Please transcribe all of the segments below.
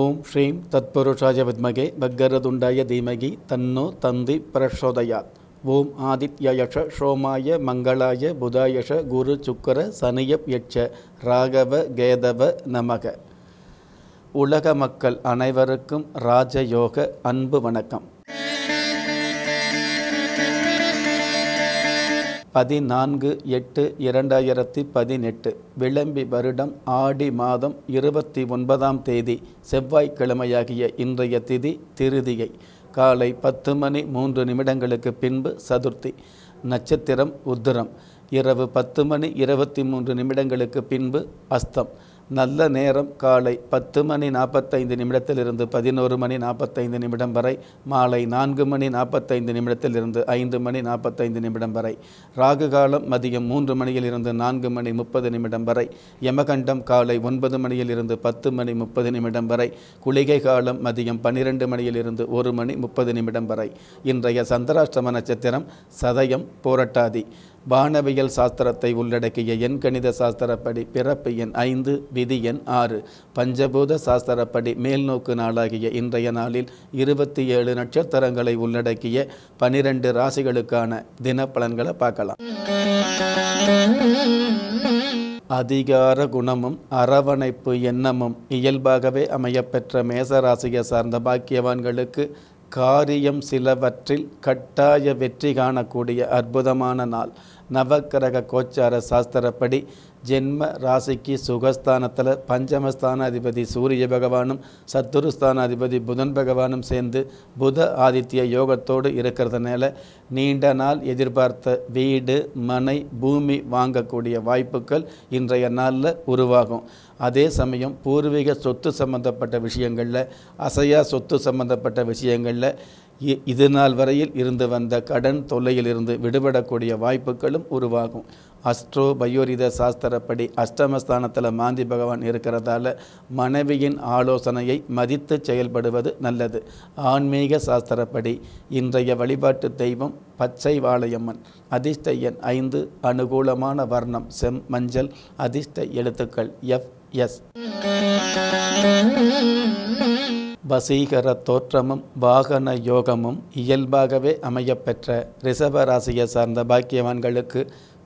ஓம் ஸ்ரீம் தத்புருஷாய வித்மகே பக்கரதுண்டாய தீமகி தன்னோ தந்தி பிரசோதயாத் ஓம் ஆதித்யயஷ சோமாய மங்களாய புதாயஷ குரு சுக்கர சனியப் யட்ச ராகவ கேதவ நமக உலக மக்கள் அனைவருக்கும் ராஜயோக அன்பு வணக்கம் பதினான்கு எட்டு இரண்டாயிரத்தி பதினெட்டு விளம்பி வருடம் ஆடி மாதம் இருபத்தி ஒன்பதாம் தேதி செவ்வாய்க்கிழமையாகிய இன்றைய திதி திருதியை காலை பத்து மணி மூன்று நிமிடங்களுக்கு பின்பு சதுர்த்தி நட்சத்திரம் உத்திரம் இரவு பத்து மணி இருபத்தி மூன்று நிமிடங்களுக்கு பின்பு அஸ்தம் நல்ல நேரம் காலை பத்து மணி நாற்பத்தைந்து நிமிடத்திலிருந்து பதினோரு மணி நாற்பத்தைந்து நிமிடம் வரை மாலை நான்கு மணி நாற்பத்தைந்து நிமிடத்திலிருந்து ஐந்து மணி நாற்பத்தைந்து நிமிடம் வரை ராகு காலம் மதியம் மூன்று மணியிலிருந்து நான்கு மணி முப்பது நிமிடம் வரை யமகண்டம் காலை ஒன்பது மணியிலிருந்து பத்து மணி முப்பது நிமிடம் வரை குளிகை காலம் மதியம் பன்னிரண்டு மணியிலிருந்து ஒரு மணி முப்பது நிமிடம் வரை இன்றைய சந்திராஷ்டம நட்சத்திரம் சதயம் போரட்டாதி வானவியல் சாஸ்திரத்தை உள்ளடக்கிய எண் கணித சாஸ்திரப்படி பிறப்பு எண் ஐந்து விதி எண் ஆறு பஞ்சபூத சாஸ்திரப்படி மேல்நோக்கு நாளாகிய இன்றைய நாளில் இருபத்தி ஏழு நட்சத்திரங்களை உள்ளடக்கிய பனிரெண்டு ராசிகளுக்கான தினப்பலன்களை பார்க்கலாம் அதிகார குணமும் அரவணைப்பு எண்ணமும் இயல்பாகவே அமையப்பெற்ற மேசராசியை சார்ந்த பாக்கியவான்களுக்கு காரியம் சிலவற்றில் கட்டாய வெற்றி காணக்கூடிய அற்புதமான நாள் நவக்கிரக கோச்சார சாஸ்திரப்படி ஜென்ம ராசிக்கு சுகஸ்தானத்தில் பஞ்சமஸ்தான அதிபதி சூரிய பகவானும் சத்துருஸ்தான அதிபதி புதன் பகவானும் சேர்ந்து புத ஆதித்ய யோகத்தோடு இருக்கிறதுனால நீண்ட நாள் எதிர்பார்த்த வீடு மனை பூமி வாங்கக்கூடிய வாய்ப்புகள் இன்றைய நாளில் உருவாகும் அதே சமயம் பூர்வீக சொத்து சம்பந்தப்பட்ட விஷயங்களில் அசையா சொத்து சம்பந்தப்பட்ட விஷயங்களில் இது நாள் வரையில் இருந்து வந்த கடன் தொல்லையிலிருந்து விடுபடக்கூடிய வாய்ப்புகளும் உருவாகும் அஸ்ட்ரோ பயோரித சாஸ்திரப்படி அஷ்டமஸ்தானத்தில் மாந்தி பகவான் இருக்கிறதால மனைவியின் ஆலோசனையை மதித்து செயல்படுவது நல்லது ஆன்மீக சாஸ்திரப்படி இன்றைய வழிபாட்டு தெய்வம் பச்சை வாழையம்மன் அதிர்ஷ்ட எண் ஐந்து அனுகூலமான வர்ணம் செம் மஞ்சள் அதிர்ஷ்ட எழுத்துக்கள் எஃப் எஸ் வசீகர தோற்றமும் வாகன யோகமும் இயல்பாகவே அமையப்பெற்ற ரிஷபராசியை சார்ந்த பாக்கியவான்களுக்கு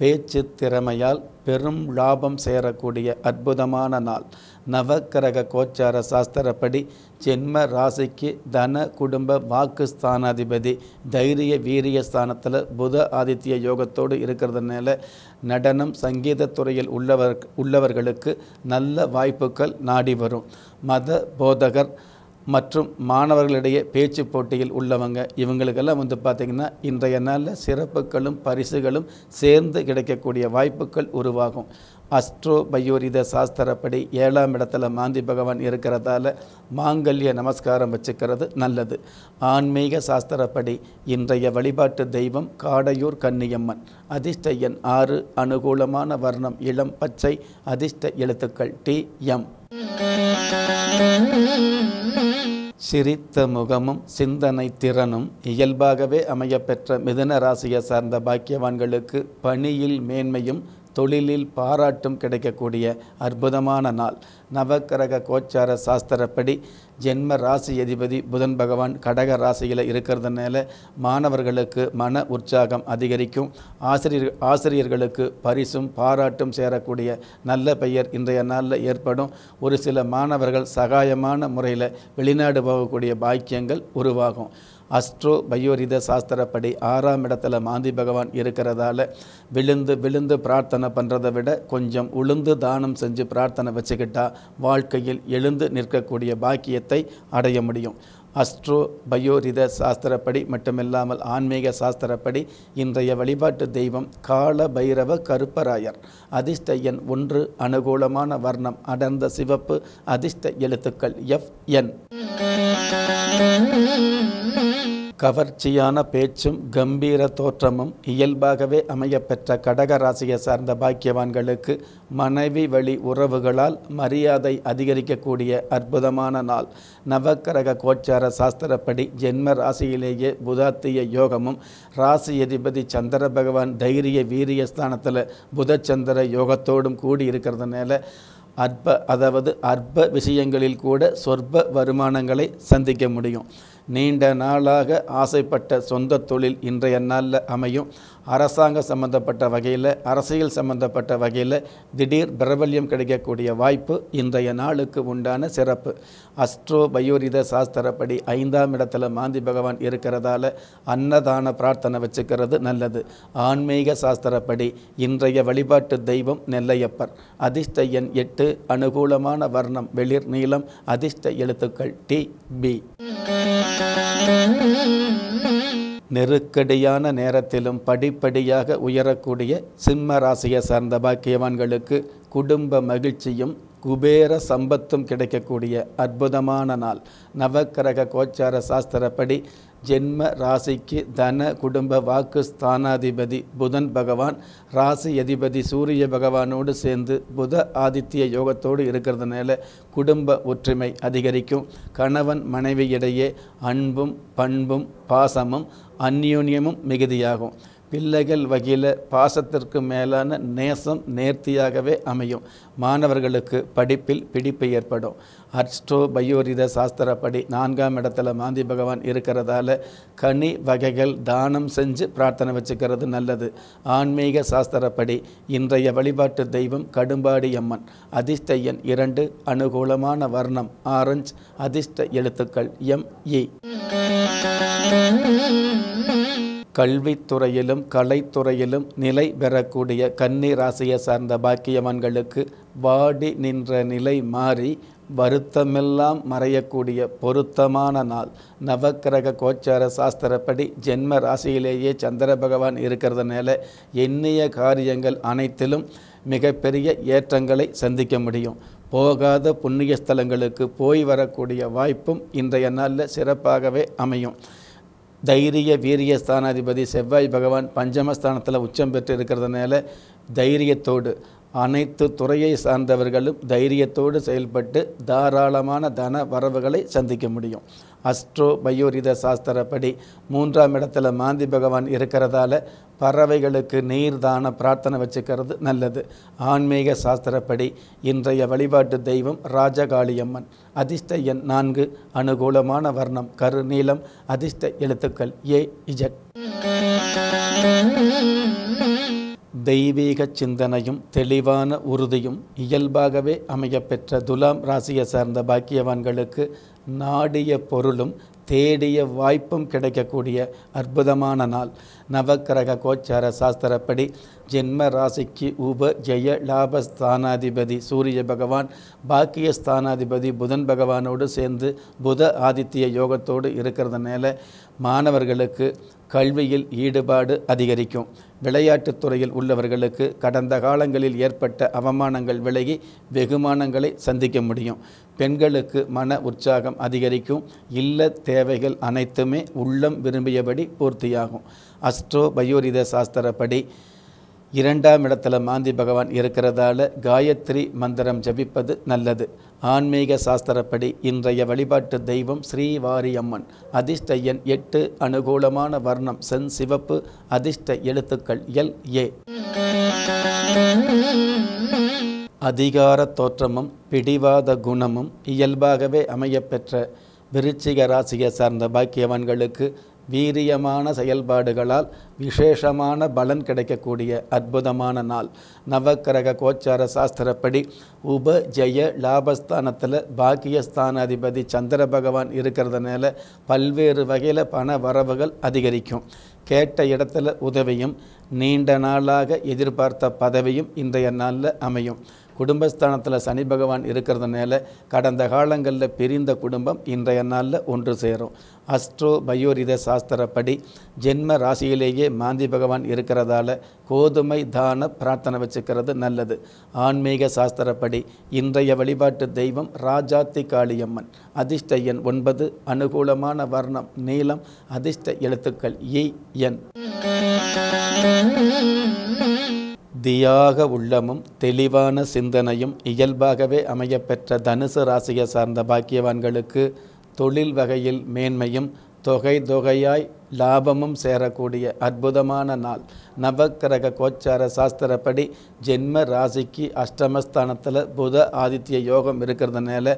பேச்சு திறமையால் பெரும் லாபம் சேரக்கூடிய அற்புதமான நாள் நவக்கிரக கோச்சார சாஸ்திரப்படி ஜென்ம ராசிக்கு தன குடும்ப வாக்கு ஸ்தானாதிபதி தைரிய வீரிய ஸ்தானத்தில் புத ஆதித்ய யோகத்தோடு இருக்கிறதுனால நடனம் சங்கீதத்துறையில் உள்ளவர் உள்ளவர்களுக்கு நல்ல வாய்ப்புகள் நாடி வரும் மத போதகர் மற்றும் மாணவர்களிடையே பேச்சு போட்டியில் உள்ளவங்க இவங்களுக்கெல்லாம் வந்து பார்த்திங்கன்னா இன்றைய நாளில் சிறப்புகளும் பரிசுகளும் சேர்ந்து கிடைக்கக்கூடிய வாய்ப்புகள் உருவாகும் அஸ்ட்ரோ பயோரித சாஸ்திரப்படி ஏழாம் இடத்துல மாந்தி பகவான் இருக்கிறதால மாங்கல்ய நமஸ்காரம் வச்சுக்கிறது நல்லது ஆன்மீக சாஸ்திரப்படி இன்றைய வழிபாட்டு தெய்வம் காடையூர் கன்னியம்மன் அதிர்ஷ்ட எண் ஆறு அனுகூலமான வர்ணம் இளம் பச்சை அதிர்ஷ்ட எழுத்துக்கள் டி எம் சிரித்த முகமும் சிந்தனை திறனும் இயல்பாகவே அமையப்பெற்ற மிதன ராசியை சார்ந்த பாக்கியவான்களுக்கு பணியில் மேன்மையும் தொழிலில் பாராட்டும் கிடைக்கக்கூடிய அற்புதமான நாள் நவக்கிரக கோச்சார சாஸ்திரப்படி ஜென்ம ராசி அதிபதி புதன் பகவான் கடக ராசியில் இருக்கிறதுனால மாணவர்களுக்கு மன உற்சாகம் அதிகரிக்கும் ஆசிரியர் ஆசிரியர்களுக்கு பரிசும் பாராட்டும் சேரக்கூடிய நல்ல பெயர் இன்றைய நாளில் ஏற்படும் ஒரு சில மாணவர்கள் சகாயமான முறையில் வெளிநாடு போகக்கூடிய பாக்கியங்கள் உருவாகும் அஸ்ட்ரோ பயோரித சாஸ்திரப்படி ஆறாம் இடத்துல மாந்தி பகவான் இருக்கிறதால விழுந்து விழுந்து பிரார்த்தனை பண்ணுறதை விட கொஞ்சம் உளுந்து தானம் செஞ்சு பிரார்த்தனை வச்சுக்கிட்டால் வாழ்க்கையில் எழுந்து நிற்கக்கூடிய பாக்கியத்தை அடைய முடியும் அஸ்ட்ரோ பயோரித சாஸ்திரப்படி மட்டுமில்லாமல் ஆன்மீக சாஸ்திரப்படி இன்றைய வழிபாட்டு தெய்வம் கால பைரவ கருப்பராயர் அதிர்ஷ்ட எண் ஒன்று அனுகூலமான வர்ணம் அடர்ந்த சிவப்பு அதிர்ஷ்ட எழுத்துக்கள் எஃப் என் கவர்ச்சியான பேச்சும் கம்பீர தோற்றமும் இயல்பாகவே அமையப்பெற்ற கடக ராசியை சார்ந்த பாக்கியவான்களுக்கு மனைவி வழி உறவுகளால் மரியாதை அதிகரிக்கக்கூடிய அற்புதமான நாள் நவக்கரக கோச்சார சாஸ்திரப்படி ஜென்ம ராசியிலேயே புதாத்திய யோகமும் ராசி அதிபதி சந்திர பகவான் தைரிய வீரிய ஸ்தானத்தில் புதச்சந்திர யோகத்தோடும் கூடி இருக்கிறதுனால அற்ப அதாவது அற்ப விஷயங்களில் கூட சொற்ப வருமானங்களை சந்திக்க முடியும் நீண்ட நாளாக ஆசைப்பட்ட சொந்த தொழில் இன்றைய நாளில் அமையும் அரசாங்க சம்பந்தப்பட்ட வகையில் அரசியல் சம்பந்தப்பட்ட வகையில் திடீர் பிரபல்யம் கிடைக்கக்கூடிய வாய்ப்பு இன்றைய நாளுக்கு உண்டான சிறப்பு அஸ்ட்ரோ பயோரித சாஸ்திரப்படி ஐந்தாம் இடத்துல மாந்தி பகவான் இருக்கிறதால அன்னதான பிரார்த்தனை வச்சுக்கிறது நல்லது ஆன்மீக சாஸ்திரப்படி இன்றைய வழிபாட்டு தெய்வம் நெல்லையப்பர் அதிர்ஷ்ட எண் எட்டு அனுகூலமான வர்ணம் வெளிர் நீளம் அதிர்ஷ்ட எழுத்துக்கள் டி பி நெருக்கடியான நேரத்திலும் படிப்படியாக உயரக்கூடிய சிம்ம ராசியை சார்ந்த பாக்கியவான்களுக்கு குடும்ப மகிழ்ச்சியும் குபேர சம்பத்தும் கிடைக்கக்கூடிய அற்புதமான நாள் நவக்கிரக கோச்சார சாஸ்திரப்படி ஜென்ம ராசிக்கு தன குடும்ப வாக்கு ஸ்தானாதிபதி புதன் பகவான் ராசி அதிபதி சூரிய பகவானோடு சேர்ந்து புத ஆதித்ய யோகத்தோடு இருக்கிறதுனால குடும்ப ஒற்றுமை அதிகரிக்கும் கணவன் மனைவியிடையே அன்பும் பண்பும் பாசமும் அந்யோன்யமும் மிகுதியாகும் பிள்ளைகள் வகையில் பாசத்திற்கு மேலான நேசம் நேர்த்தியாகவே அமையும் மாணவர்களுக்கு படிப்பில் பிடிப்பு ஏற்படும் அர்ஸ்டோ பயோரித சாஸ்திரப்படி நான்காம் இடத்துல மாந்தி பகவான் இருக்கிறதால கனி வகைகள் தானம் செஞ்சு பிரார்த்தனை வச்சுக்கிறது நல்லது ஆன்மீக சாஸ்திரப்படி இன்றைய வழிபாட்டு தெய்வம் கடும்பாடி அம்மன் அதிர்ஷ்ட எண் இரண்டு அனுகூலமான வர்ணம் ஆரஞ்சு அதிர்ஷ்ட எழுத்துக்கள் எம் கல்வித்துறையிலும் கலைத்துறையிலும் நிலை பெறக்கூடிய கன்னி ராசியை சார்ந்த பாக்கியவான்களுக்கு வாடி நின்ற நிலை மாறி வருத்தமெல்லாம் மறையக்கூடிய பொருத்தமான நாள் நவக்கிரக கோச்சார சாஸ்திரப்படி ஜென்ம ராசியிலேயே சந்திர பகவான் இருக்கிறதுனால எண்ணிய காரியங்கள் அனைத்திலும் மிகப்பெரிய ஏற்றங்களை சந்திக்க முடியும் போகாத புண்ணிய ஸ்தலங்களுக்கு போய் வரக்கூடிய வாய்ப்பும் இன்றைய நாளில் சிறப்பாகவே அமையும் தைரிய வீரிய ஸ்தானாதிபதி செவ்வாய் பகவான் பஞ்சமஸ்தானத்தில் உச்சம் பெற்று இருக்கிறதுனால தைரியத்தோடு அனைத்து துறையை சார்ந்தவர்களும் தைரியத்தோடு செயல்பட்டு தாராளமான தன வரவுகளை சந்திக்க முடியும் அஸ்ட்ரோ பயோரித சாஸ்திரப்படி மூன்றாம் இடத்துல மாந்தி பகவான் இருக்கிறதால பறவைகளுக்கு நீர் தான பிரார்த்தனை வச்சுக்கிறது நல்லது ஆன்மீக சாஸ்திரப்படி இன்றைய வழிபாட்டு தெய்வம் ராஜகாளியம்மன் அதிர்ஷ்ட எண் நான்கு அனுகூலமான வர்ணம் கருநீளம் அதிர்ஷ்ட எழுத்துக்கள் ஏ இஜட் தெய்வீக சிந்தனையும் தெளிவான உறுதியும் இயல்பாகவே அமையப்பெற்ற துலாம் ராசியை சார்ந்த பாக்கியவான்களுக்கு நாடிய பொருளும் தேடிய வாய்ப்பும் கிடைக்கக்கூடிய அற்புதமான நாள் நவக்கிரக கோச்சார சாஸ்திரப்படி ஜென்ம ராசிக்கு உப ஜெய ஸ்தானாதிபதி சூரிய பகவான் பாக்கிய ஸ்தானாதிபதி புதன் பகவானோடு சேர்ந்து புத ஆதித்ய யோகத்தோடு இருக்கிறதுனால மாணவர்களுக்கு கல்வியில் ஈடுபாடு அதிகரிக்கும் விளையாட்டுத் துறையில் உள்ளவர்களுக்கு கடந்த காலங்களில் ஏற்பட்ட அவமானங்கள் விலகி வெகுமானங்களை சந்திக்க முடியும் பெண்களுக்கு மன உற்சாகம் அதிகரிக்கும் இல்ல தேவைகள் அனைத்துமே உள்ளம் விரும்பியபடி பூர்த்தியாகும் அஸ்ட்ரோ பயோரித சாஸ்திரப்படி இரண்டாம் இடத்துல மாந்தி பகவான் இருக்கிறதால காயத்ரி மந்திரம் ஜபிப்பது நல்லது ஆன்மீக சாஸ்திரப்படி இன்றைய வழிபாட்டு தெய்வம் ஸ்ரீவாரியம்மன் அதிர்ஷ்ட எண் எட்டு அனுகூலமான வர்ணம் சென் சிவப்பு அதிர்ஷ்ட எழுத்துக்கள் எல் ஏ அதிகார தோற்றமும் பிடிவாத குணமும் இயல்பாகவே அமையப்பெற்ற விருச்சிக ராசியை சார்ந்த பாக்கியவான்களுக்கு வீரியமான செயல்பாடுகளால் விசேஷமான பலன் கிடைக்கக்கூடிய அற்புதமான நாள் நவக்கிரக கோச்சார சாஸ்திரப்படி உப ஜெய லாபஸ்தானத்தில் அதிபதி சந்திர பகவான் இருக்கிறதுனால பல்வேறு வகையில் பண வரவுகள் அதிகரிக்கும் கேட்ட இடத்துல உதவியும் நீண்ட நாளாக எதிர்பார்த்த பதவியும் இன்றைய நாளில் அமையும் குடும்பஸ்தானத்தில் சனி பகவான் இருக்கிறதுனால கடந்த காலங்களில் பிரிந்த குடும்பம் இன்றைய நாளில் ஒன்று சேரும் அஸ்ட்ரோ பயோரித சாஸ்திரப்படி ஜென்ம ராசியிலேயே மாந்தி பகவான் இருக்கிறதால கோதுமை தான பிரார்த்தனை வச்சுக்கிறது நல்லது ஆன்மீக சாஸ்திரப்படி இன்றைய வழிபாட்டு தெய்வம் ராஜாத்தி காளியம்மன் அதிர்ஷ்ட எண் ஒன்பது அனுகூலமான வர்ணம் நீளம் அதிர்ஷ்ட எழுத்துக்கள் இ என் தியாக உள்ளமும் தெளிவான சிந்தனையும் இயல்பாகவே அமையப்பெற்ற தனுசு ராசியை சார்ந்த பாக்கியவான்களுக்கு தொழில் வகையில் மேன்மையும் தொகை தொகையாய் லாபமும் சேரக்கூடிய அற்புதமான நாள் நவக்கிரக கோச்சார சாஸ்திரப்படி ஜென்ம ராசிக்கு அஷ்டமஸ்தானத்தில் புத ஆதித்ய யோகம் இருக்கிறதுனால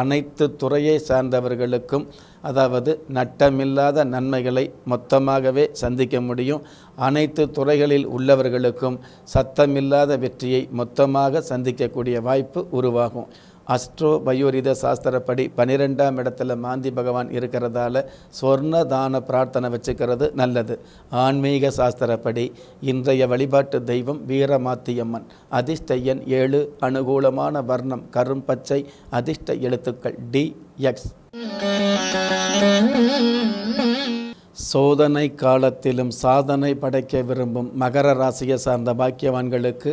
அனைத்து துறையை சார்ந்தவர்களுக்கும் அதாவது நட்டமில்லாத நன்மைகளை மொத்தமாகவே சந்திக்க முடியும் அனைத்து துறைகளில் உள்ளவர்களுக்கும் சத்தமில்லாத வெற்றியை மொத்தமாக சந்திக்கக்கூடிய வாய்ப்பு உருவாகும் அஸ்ட்ரோ பயோரித சாஸ்திரப்படி பனிரெண்டாம் இடத்துல மாந்தி பகவான் இருக்கிறதால சொர்ண தான பிரார்த்தனை வச்சுக்கிறது நல்லது ஆன்மீக சாஸ்திரப்படி இன்றைய வழிபாட்டு தெய்வம் வீரமாத்தியம்மன் அதிர்ஷ்டையன் ஏழு அனுகூலமான வர்ணம் கரும்பச்சை அதிர்ஷ்ட எழுத்துக்கள் டி எக்ஸ் சோதனை காலத்திலும் சாதனை படைக்க விரும்பும் மகர ராசியை சார்ந்த பாக்கியவான்களுக்கு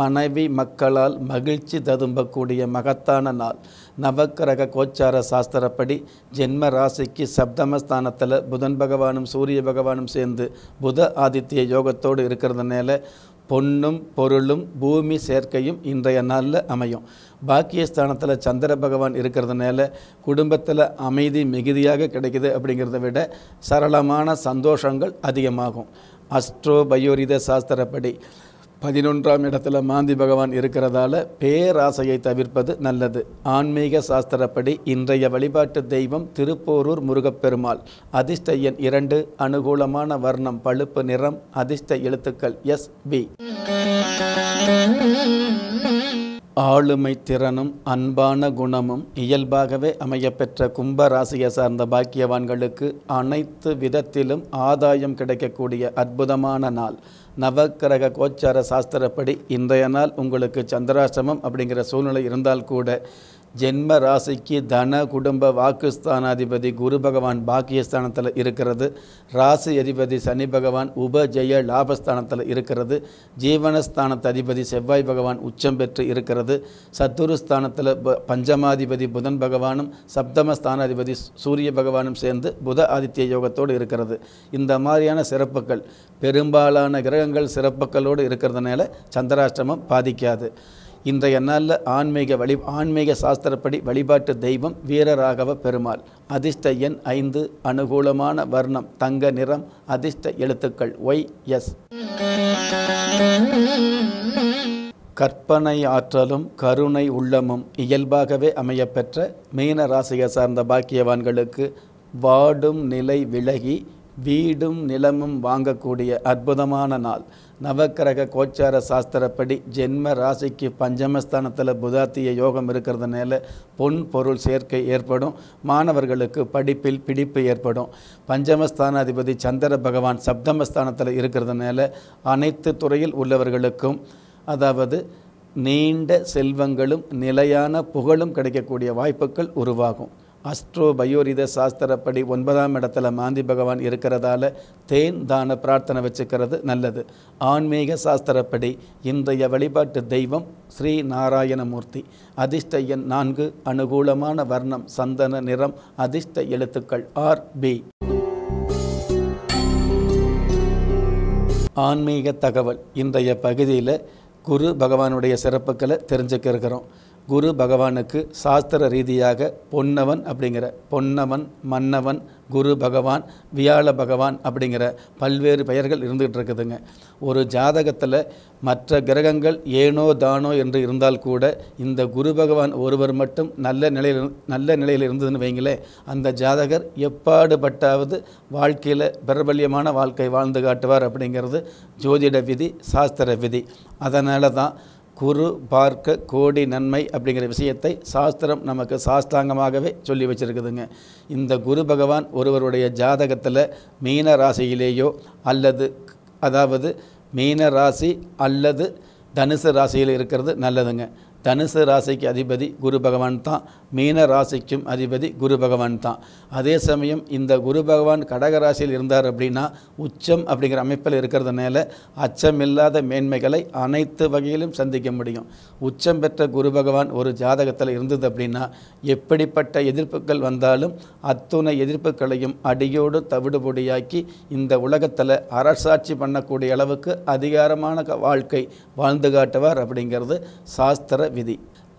மனைவி மக்களால் மகிழ்ச்சி ததும்பக்கூடிய மகத்தான நாள் நவக்கிரக கோச்சார சாஸ்திரப்படி ஜென்ம ராசிக்கு சப்தமஸ்தானத்தில் புதன் பகவானும் சூரிய பகவானும் சேர்ந்து புத ஆதித்ய யோகத்தோடு இருக்கிறதுனால பொன்னும் பொருளும் பூமி சேர்க்கையும் இன்றைய நாளில் அமையும் பாக்கியஸ்தானத்தில் சந்திர பகவான் இருக்கிறதுனால குடும்பத்தில் அமைதி மிகுதியாக கிடைக்குது அப்படிங்கிறத விட சரளமான சந்தோஷங்கள் அதிகமாகும் அஸ்ட்ரோ பயோரித சாஸ்திரப்படி பதினொன்றாம் இடத்துல மாந்தி பகவான் இருக்கிறதால பேராசையை தவிர்ப்பது நல்லது ஆன்மீக சாஸ்திரப்படி இன்றைய வழிபாட்டு தெய்வம் திருப்போரூர் முருகப்பெருமாள் அதிர்ஷ்ட எண் இரண்டு அனுகூலமான வர்ணம் பழுப்பு நிறம் அதிர்ஷ்ட எழுத்துக்கள் எஸ் பி ஆளுமை திறனும் அன்பான குணமும் இயல்பாகவே அமையப்பெற்ற கும்ப ராசியை சார்ந்த பாக்கியவான்களுக்கு அனைத்து விதத்திலும் ஆதாயம் கிடைக்கக்கூடிய அற்புதமான நாள் நவக்கிரக கோச்சார சாஸ்திரப்படி இன்றைய நாள் உங்களுக்கு சந்திராசிரமம் அப்படிங்கிற சூழ்நிலை இருந்தால் கூட ஜென்ம ராசிக்கு தன குடும்ப வாக்குஸ்தானாதிபதி குரு பகவான் பாக்கியஸ்தானத்தில் இருக்கிறது ராசி அதிபதி சனி பகவான் உபஜெய லாபஸ்தானத்தில் இருக்கிறது ஜீவனஸ்தானத்து அதிபதி செவ்வாய் பகவான் உச்சம் பெற்று இருக்கிறது சத்துருஸ்தானத்தில் பஞ்சமாதிபதி புதன் பகவானும் சப்தம ஸ்தானாதிபதி சூரிய பகவானும் சேர்ந்து புத ஆதித்ய யோகத்தோடு இருக்கிறது இந்த மாதிரியான சிறப்புகள் பெரும்பாலான கிரகங்கள் சிறப்புகளோடு இருக்கிறதுனால சந்திராஷ்டிரமம் பாதிக்காது இன்றைய நாளில் ஆன்மீக வழி ஆன்மீக சாஸ்திரப்படி வழிபாட்டு தெய்வம் வீரராகவ பெருமாள் அதிர்ஷ்ட எண் ஐந்து அனுகூலமான வர்ணம் தங்க நிறம் அதிர்ஷ்ட எழுத்துக்கள் ஒய் எஸ் கற்பனை ஆற்றலும் கருணை உள்ளமும் இயல்பாகவே அமையப்பெற்ற மீன ராசியை சார்ந்த பாக்கியவான்களுக்கு வாடும் நிலை விலகி வீடும் நிலமும் வாங்கக்கூடிய அற்புதமான நாள் நவக்கிரக கோச்சார சாஸ்திரப்படி ஜென்ம ராசிக்கு பஞ்சமஸ்தானத்தில் புதாத்திய யோகம் இருக்கிறதுனால பொன் பொருள் சேர்க்கை ஏற்படும் மாணவர்களுக்கு படிப்பில் பிடிப்பு ஏற்படும் பஞ்சமஸ்தான அதிபதி சந்திர பகவான் சப்தமஸ்தானத்தில் இருக்கிறதுனால அனைத்து துறையில் உள்ளவர்களுக்கும் அதாவது நீண்ட செல்வங்களும் நிலையான புகழும் கிடைக்கக்கூடிய வாய்ப்புகள் உருவாகும் அஸ்ட்ரோ பயோரித சாஸ்திரப்படி ஒன்பதாம் இடத்துல மாந்தி பகவான் இருக்கிறதால தேன் தான பிரார்த்தனை வச்சுக்கிறது நல்லது ஆன்மீக சாஸ்திரப்படி இன்றைய வழிபாட்டு தெய்வம் ஸ்ரீ நாராயணமூர்த்தி அதிர்ஷ்ட எண் நான்கு அனுகூலமான வர்ணம் சந்தன நிறம் அதிர்ஷ்ட எழுத்துக்கள் ஆர் பி ஆன்மீக தகவல் இன்றைய பகுதியில் குரு பகவானுடைய சிறப்புகளை தெரிஞ்சுக்கிருக்கிறோம் இருக்கிறோம் குரு பகவானுக்கு சாஸ்திர ரீதியாக பொன்னவன் அப்படிங்கிற பொன்னவன் மன்னவன் குரு பகவான் வியாழ பகவான் அப்படிங்கிற பல்வேறு பெயர்கள் இருந்துகிட்டு இருக்குதுங்க ஒரு ஜாதகத்தில் மற்ற கிரகங்கள் ஏனோ தானோ என்று இருந்தால் கூட இந்த குரு பகவான் ஒருவர் மட்டும் நல்ல நிலையில் நல்ல நிலையில் இருந்ததுன்னு வைங்களே அந்த ஜாதகர் எப்பாடுபட்டாவது வாழ்க்கையில் பிரபல்யமான வாழ்க்கை வாழ்ந்து காட்டுவார் அப்படிங்கிறது ஜோதிட விதி சாஸ்திர விதி அதனால தான் குரு பார்க்க கோடி நன்மை அப்படிங்கிற விஷயத்தை சாஸ்திரம் நமக்கு சாஸ்தாங்கமாகவே சொல்லி வச்சுருக்குதுங்க இந்த குரு பகவான் ஒருவருடைய ஜாதகத்தில் மீன ராசியிலேயோ அல்லது அதாவது மீன ராசி அல்லது தனுசு ராசியில் இருக்கிறது நல்லதுங்க தனுசு ராசிக்கு அதிபதி குரு பகவான் தான் மீன ராசிக்கும் அதிபதி குரு பகவான் தான் அதே சமயம் இந்த குரு பகவான் கடக ராசியில் இருந்தார் அப்படின்னா உச்சம் அப்படிங்கிற அமைப்பில் இருக்கிறதுனால அச்சமில்லாத மேன்மைகளை அனைத்து வகையிலும் சந்திக்க முடியும் உச்சம் பெற்ற குரு பகவான் ஒரு ஜாதகத்தில் இருந்தது அப்படின்னா எப்படிப்பட்ட எதிர்ப்புகள் வந்தாலும் அத்துணை எதிர்ப்புகளையும் அடியோடு தவிடுபொடியாக்கி இந்த உலகத்தில் அரசாட்சி பண்ணக்கூடிய அளவுக்கு அதிகாரமான வாழ்க்கை வாழ்ந்து காட்டுவார் அப்படிங்கிறது சாஸ்திர விதி